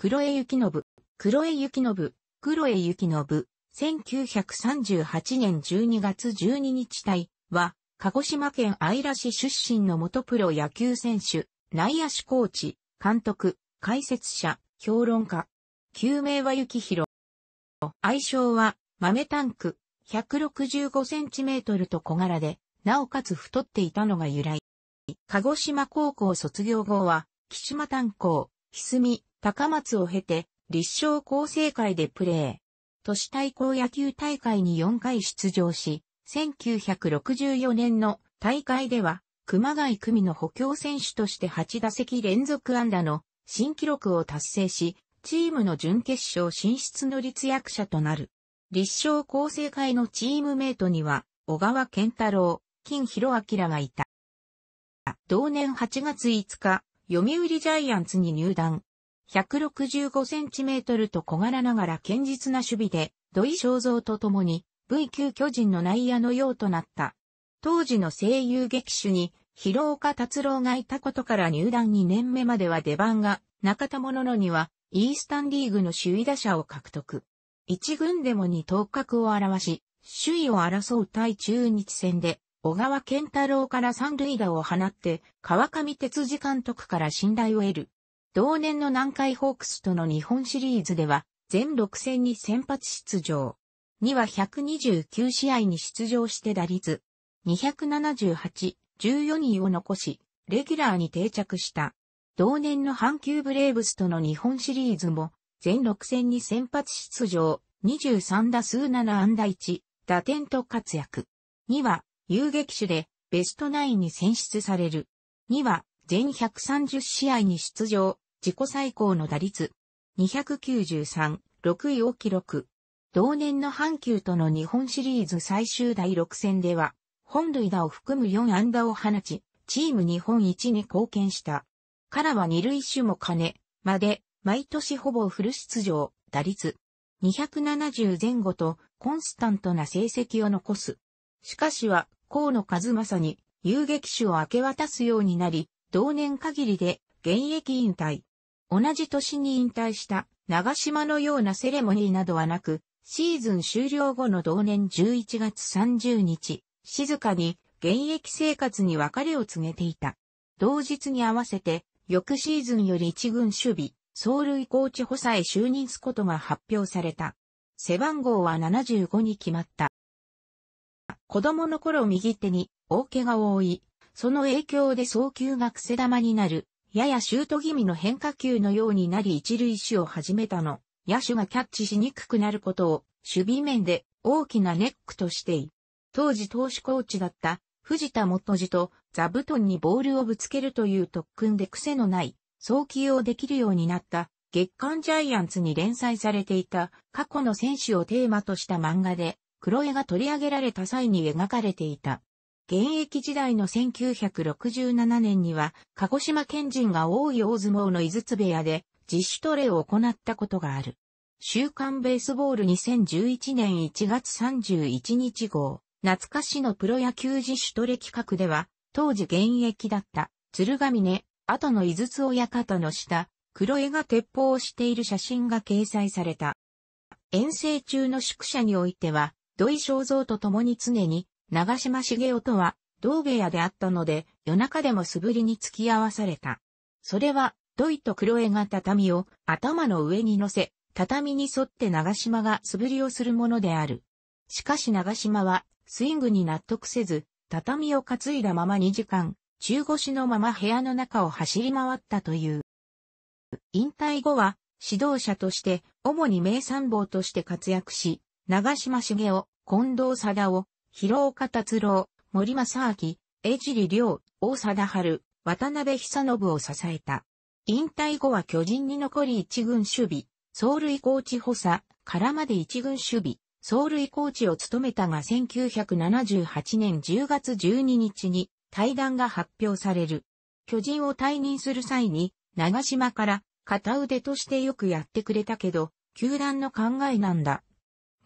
黒江幸信、黒江幸信、黒江幸信、1938年12月12日隊は、鹿児島県姶良市出身の元プロ野球選手、内野手コーチ、監督、解説者、評論家。旧名は幸宏。愛称は、豆タンク、165センチメートルと小柄で、なおかつ太っていたのが由来。鹿児島高校卒業後は、岸間炭鉱、ひすみ、高松を経て、立正厚生会でプレー。都市対抗野球大会に4回出場し、1964年の大会では、熊谷組の補強選手として8打席連続安打の新記録を達成し、チームの準決勝進出の立役者となる。立正厚生会のチームメイトには、小川健太郎、金弘明がいた。同年8月5日、読売ジャイアンツに入団。165cm と小柄ながら堅実な守備で、土井正造と共に V 級巨人の内野のようとなった。当時の声優劇手に、広岡達郎がいたことから入団2年目までは出番が中田物野もののには、イースタンリーグの首位打者を獲得。一軍でも二頭角を表し、首位を争う対中日戦で、小川健太郎から三塁打を放って、川上哲司監督から信頼を得る。同年の南海ホークスとの日本シリーズでは、全6戦に先発出場。2は129試合に出場して打率、278、14人を残し、レギュラーに定着した。同年の阪急ブレーブスとの日本シリーズも、全6戦に先発出場、23打数7安打1、打点と活躍。2は、遊撃手で、ベストナインに選出される。2は、全130試合に出場、自己最高の打率、293、6位を記録。同年の阪急との日本シリーズ最終第6戦では、本塁打を含む4安打を放ち、チーム日本一に貢献した。からは二塁手も金、まで、毎年ほぼフル出場、打率、270前後と、コンスタントな成績を残す。しかしは、河野和正に、遊撃手を明け渡すようになり、同年限りで、現役引退。同じ年に引退した長島のようなセレモニーなどはなく、シーズン終了後の同年11月30日、静かに現役生活に別れを告げていた。同日に合わせて、翌シーズンより一軍守備、走塁コーチ補佐へ就任すことが発表された。背番号は75に決まった。子供の頃右手に大怪我を負い、その影響で早球が癖玉になるややシュート気味の変化球のようになり一塁手を始めたの、野手がキャッチしにくくなることを、守備面で大きなネックとしてい。当時投手コーチだった藤田元次と座布団にボールをぶつけるという特訓で癖のない早期をできるようになった月刊ジャイアンツに連載されていた過去の選手をテーマとした漫画で黒絵が取り上げられた際に描かれていた。現役時代の1967年には、鹿児島県人が多い大相撲の井筒部屋で、自主トレを行ったことがある。週刊ベースボール2011年1月31日号、懐かしのプロ野球自主トレ企画では、当時現役だった、鶴ヶ峰、後の井筒親方の下、黒絵が鉄砲をしている写真が掲載された。遠征中の宿舎においては、土井正造と共に常に、長島茂雄とは、道芸屋であったので、夜中でも素振りに付き合わされた。それは、土井と黒江が畳を頭の上に乗せ、畳に沿って長島が素振りをするものである。しかし長島は、スイングに納得せず、畳を担いだまま2時間、中腰のまま部屋の中を走り回ったという。引退後は、指導者として、主に名参謀として活躍し、長島茂雄、近藤貞夫、広岡達郎、森正明、江尻良、大貞治、渡辺久信を支えた。引退後は巨人に残り一軍守備、走塁コーチ補佐、からまで一軍守備、走塁コーチを務めたが1978年10月12日に退団が発表される。巨人を退任する際に、長島から片腕としてよくやってくれたけど、球団の考えなんだ。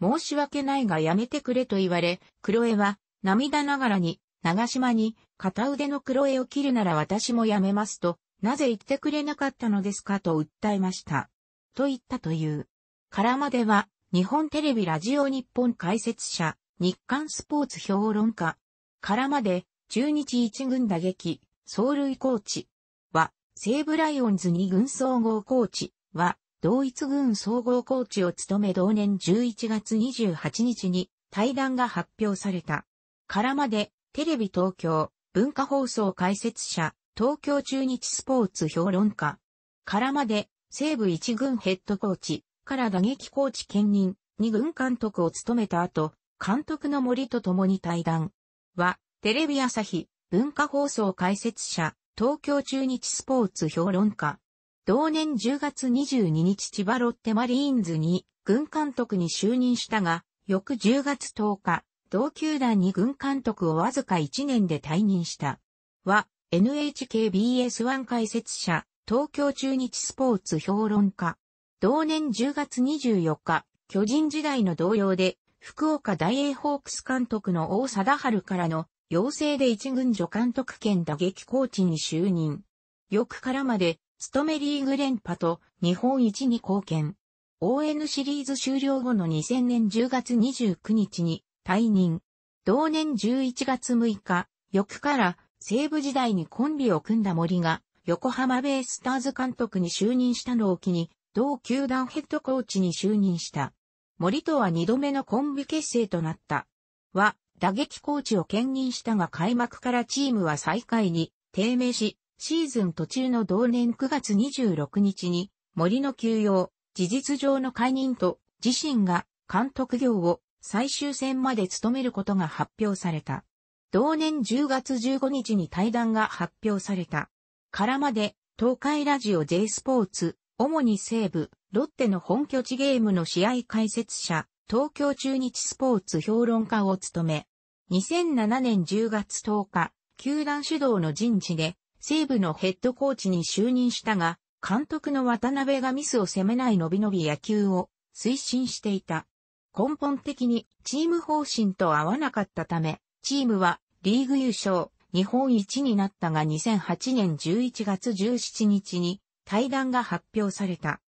申し訳ないがやめてくれと言われ、黒エは涙ながらに、長島に片腕の黒エを切るなら私もやめますと、なぜ言ってくれなかったのですかと訴えました。と言ったという。からまでは、日本テレビラジオ日本解説者、日刊スポーツ評論家。からまで、中日一軍打撃、走塁コーチは、西武ライオンズ二軍総合コーチは、同一軍総合コーチを務め同年11月28日に対談が発表された。からまで、テレビ東京、文化放送解説者、東京中日スポーツ評論家。からまで、西部一軍ヘッドコーチ、から打撃コーチ兼任、二軍監督を務めた後、監督の森と共に対談。は、テレビ朝日、文化放送解説者、東京中日スポーツ評論家。同年10月22日千葉ロッテマリーンズに軍監督に就任したが、翌10月10日、同球団に軍監督をわずか1年で退任した。は、NHKBS1 解説者、東京中日スポーツ評論家。同年10月24日、巨人時代の同様で、福岡大英ホークス監督の大貞治からの要請で一軍助監督兼打撃コーチに就任。翌からまで務めリーグ連覇と日本一に貢献。ON シリーズ終了後の2000年10月29日に退任。同年11月6日、翌から西武時代にコンビを組んだ森が横浜ベイスターズ監督に就任したのを機に、同球団ヘッドコーチに就任した。森とは二度目のコンビ結成となった。は、打撃コーチを兼任したが開幕からチームは最下位に低迷し、シーズン途中の同年9月26日に森の休養、事実上の解任と自身が監督業を最終戦まで務めることが発表された。同年10月15日に対談が発表された。からまで東海ラジオ J スポーツ、主に西部、ロッテの本拠地ゲームの試合解説者、東京中日スポーツ評論家を務め、2007年10月10日、球団主導の人事で西部のヘッドコーチに就任したが、監督の渡辺がミスを責めないのびのび野球を推進していた。根本的にチーム方針と合わなかったため、チームはリーグ優勝、日本一になったが2008年11月17日に対談が発表された。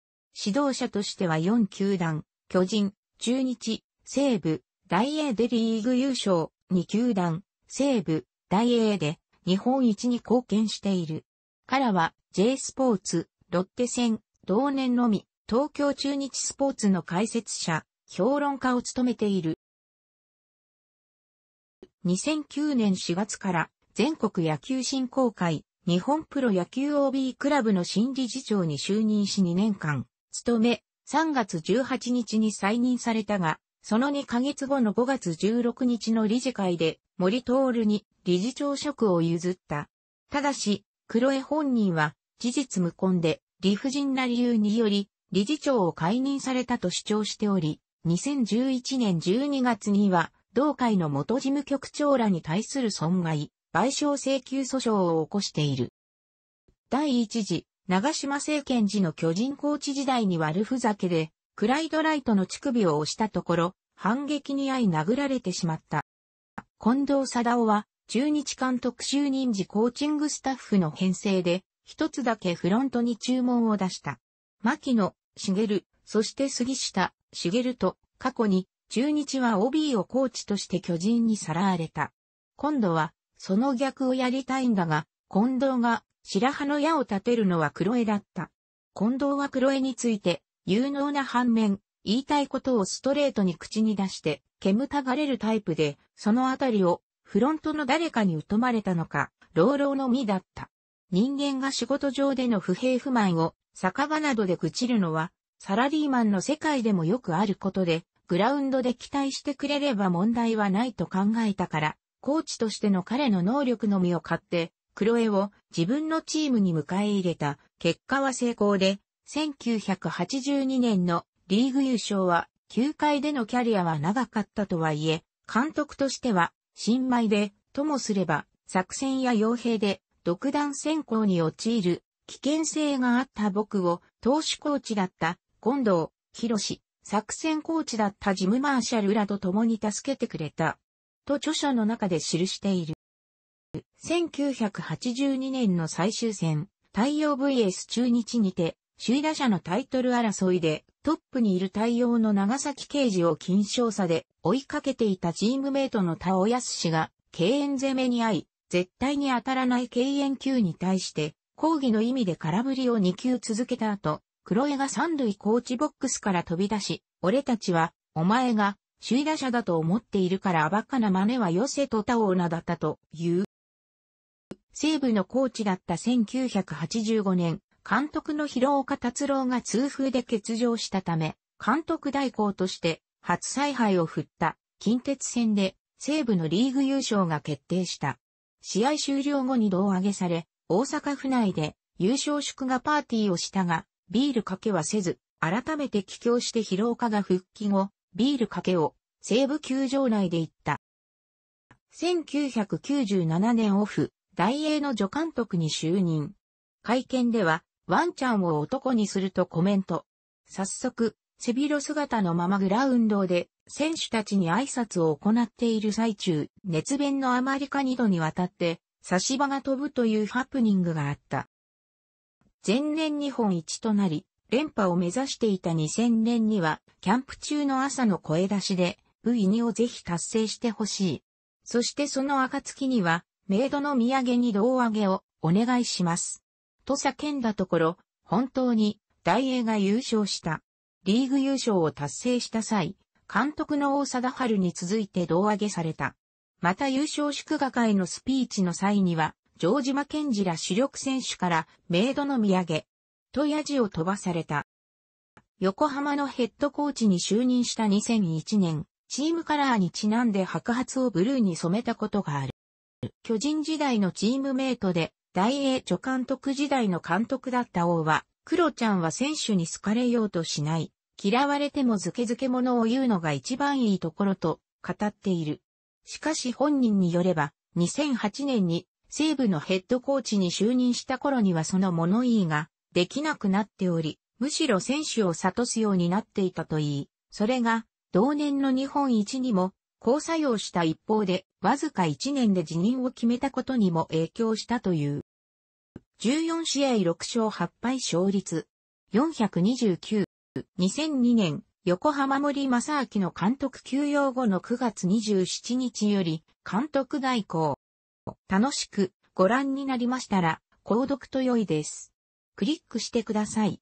指導者としては4球団、巨人、中日、西武、大英でリーグ優勝、2球団、西武、大英で日本一に貢献している。からは J スポーツ、ロッテ戦、同年のみ、東京中日スポーツの解説者、評論家を務めている。2009年4月から全国野球振興会、日本プロ野球 OB クラブの新理事長に就任し2年間、務め、3月18日に再任されたが、その2ヶ月後の5月16日の理事会で森徹に理事長職を譲った。ただし、黒江本人は事実無根で理不尽な理由により理事長を解任されたと主張しており、2011年12月には同会の元事務局長らに対する損害、賠償請求訴訟を起こしている。第一次、長島政権時の巨人コーチ時代に悪ふざけで、クライドライトの乳首を押したところ、反撃に遭い殴られてしまった。近藤貞夫は、中日監督就任時コーチングスタッフの編成で、一つだけフロントに注文を出した。牧野、茂、そして杉下、茂と、過去に、中日は OB をコーチとして巨人にさらわれた。今度は、その逆をやりたいんだが、近藤が、白羽の矢を立てるのは黒江だった。近藤は黒江について、有能な反面、言いたいことをストレートに口に出して、煙たがれるタイプで、そのあたりを、フロントの誰かに疎まれたのか、老老の身だった。人間が仕事上での不平不満を、酒場などで愚痴るのは、サラリーマンの世界でもよくあることで、グラウンドで期待してくれれば問題はないと考えたから、コーチとしての彼の能力のみを買って、クロエを自分のチームに迎え入れた、結果は成功で、1982年のリーグ優勝は、球界でのキャリアは長かったとはいえ、監督としては、新米で、ともすれば、作戦や傭兵で、独断選考に陥る、危険性があった僕を、投手コーチだった、近藤、広志、作戦コーチだったジム・マーシャルらと共に助けてくれた。と著書の中で記している。1982年の最終戦、太陽 VS 中日にて、首位打者のタイトル争いでトップにいる対応の長崎刑事を金賞差で追いかけていたチームメイトの田尾康氏が敬遠攻めに遭い、絶対に当たらない敬遠球に対して抗議の意味で空振りを2球続けた後、黒江が三塁コーチボックスから飛び出し、俺たちは、お前が、首位打者だと思っているからバかな真似はよせとたオーナだったという。西部のコーチだった1985年、監督の広岡達郎が痛風で欠場したため、監督代行として初采配を振った近鉄戦で西部のリーグ優勝が決定した。試合終了後に胴上げされ、大阪府内で優勝祝賀パーティーをしたが、ビールかけはせず、改めて帰郷して広岡が復帰後、ビールかけを西部球場内で行った。1997年オフ、大英の助監督に就任。会見では、ワンちゃんを男にするとコメント。早速、背広姿のままグラウンドで選手たちに挨拶を行っている最中、熱弁のあまりか二度にわたって差し場が飛ぶというハプニングがあった。前年日本一となり、連覇を目指していた2000年には、キャンプ中の朝の声出しで、V2 をぜひ達成してほしい。そしてその暁には、メイドの土産に胴上げをお願いします。と叫んだところ、本当に大英が優勝した。リーグ優勝を達成した際、監督の大貞治に続いて胴上げされた。また優勝祝賀会のスピーチの際には、城島健二ら主力選手からメイドの土産、とやじを飛ばされた。横浜のヘッドコーチに就任した2001年、チームカラーにちなんで白髪をブルーに染めたことがある。巨人時代のチームメイトで、大英助監督時代の監督だった王は、黒ちゃんは選手に好かれようとしない。嫌われてもずけずけ者を言うのが一番いいところと語っている。しかし本人によれば、2008年に西部のヘッドコーチに就任した頃にはその物言いができなくなっており、むしろ選手を諭すようになっていたといい、それが同年の日本一にも交作用した一方で、わずか1年で辞任を決めたことにも影響したという。14試合6勝8敗勝率。429。2002年、横浜森正明の監督休養後の9月27日より、監督代行。楽しくご覧になりましたら、購読と良いです。クリックしてください。